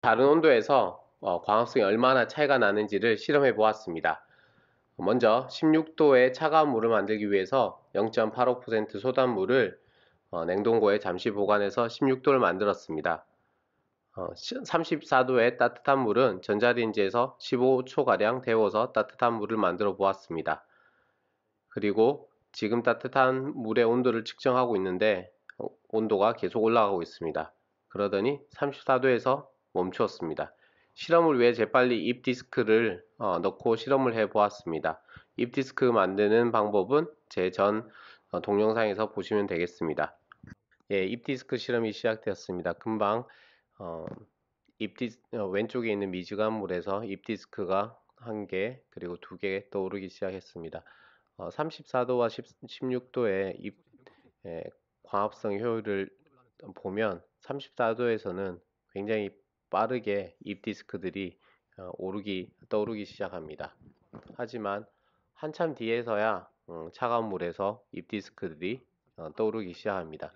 다른 온도에서 어, 광합성이 얼마나 차이가 나는지를 실험해 보았습니다. 먼저 16도의 차가운 물을 만들기 위해서 0.85% 소단물을 어, 냉동고에 잠시 보관해서 16도를 만들었습니다. 34도의 어, 따뜻한 물은 전자레인지에서 15초가량 데워서 따뜻한 물을 만들어 보았습니다. 그리고 지금 따뜻한 물의 온도를 측정하고 있는데 어, 온도가 계속 올라가고 있습니다. 그러더니 34도에서 멈추었습니다. 실험을 위해 재빨리 입 디스크를 어, 넣고 실험을 해 보았습니다. 입 디스크 만드는 방법은 제전 어, 동영상에서 보시면 되겠습니다. 예, 입 디스크 실험이 시작되었습니다. 금방 어, 입 디스, 어, 왼쪽에 있는 미지근물에서 입 디스크가 한 개, 그리고 두 개 떠오르기 시작했습니다. 어, 34도와 10, 16도의 입, 예, 광합성 효율을 보면 34도에서는 굉장히 빠르게 입 디스크들이 어, 오르기 떠오르기 시작합니다. 하지만 한참 뒤에서야 어, 차가운 물에서 입 디스크들이 어, 떠오르기 시작합니다.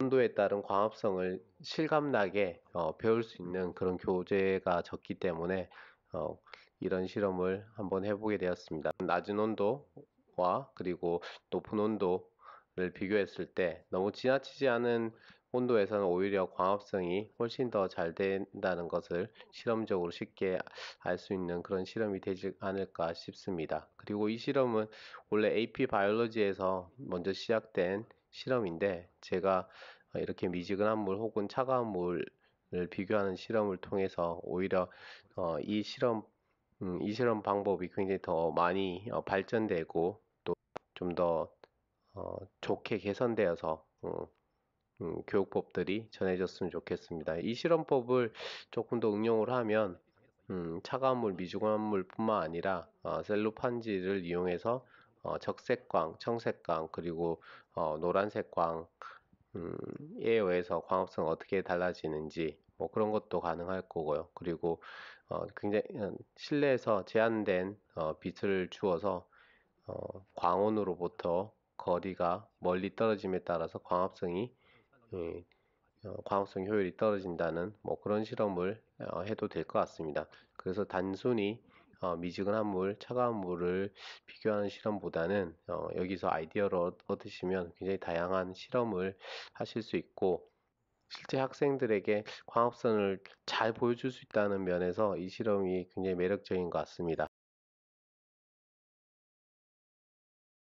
온도에 따른 광합성을 실감나게 배울 수 있는 그런 교재가 적기 때문에 이런 실험을 한번 해보게 되었습니다. 낮은 온도와 그리고 높은 온도를 비교했을 때 너무 지나치지 않은 온도에서는 오히려 광합성이 훨씬 더 잘 된다는 것을 실험적으로 쉽게 알 수 있는 그런 실험이 되지 않을까 싶습니다. 그리고 이 실험은 원래 AP 바이올로지에서 먼저 시작된 실험인데 제가 이렇게 미지근한 물 혹은 차가운 물을 비교하는 실험을 통해서 오히려 어, 이 실험 음, 이 실험 방법이 굉장히 더 많이 어, 발전되고 또 좀더 어, 좋게 개선되어서 음, 교육법들이 전해졌으면 좋겠습니다. 이 실험법을 조금 더 응용을 하면 음, 차가운 물, 미중한 물뿐만 아니라 어, 셀로판지를 이용해서 어, 적색광, 청색광, 그리고 어, 노란색광에 음, 의해서 광합성 어떻게 달라지는지 뭐 그런 것도 가능할 거고요. 그리고 어, 굉장히 어, 실내에서 제한된 어, 빛을 주어서 어, 광원으로부터 거리가 멀리 떨어짐에 따라서 광합성이 예, 과학성 효율이 떨어진다는 뭐 그런 실험을 어, 해도 될 것 같습니다. 그래서 단순히 어, 미지근한 물, 차가운 물을 비교하는 실험보다는 어, 여기서 아이디어를 얻, 얻으시면 굉장히 다양한 실험을 하실 수 있고 실제 학생들에게 광합성을잘 보여줄 수 있다는 면에서 이 실험이 굉장히 매력적인 것 같습니다.